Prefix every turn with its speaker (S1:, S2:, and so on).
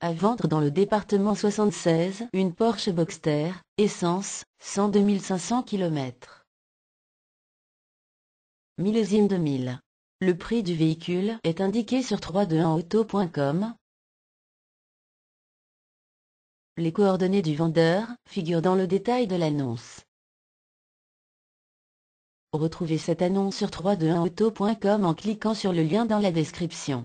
S1: À vendre dans le département 76 une Porsche Boxster, essence, 102 500 km. Millésime 2000. Le prix du véhicule est indiqué sur 321auto.com.
S2: Les coordonnées du vendeur figurent dans le détail de l'annonce. Retrouvez cette annonce sur 321auto.com en cliquant sur le lien dans la description.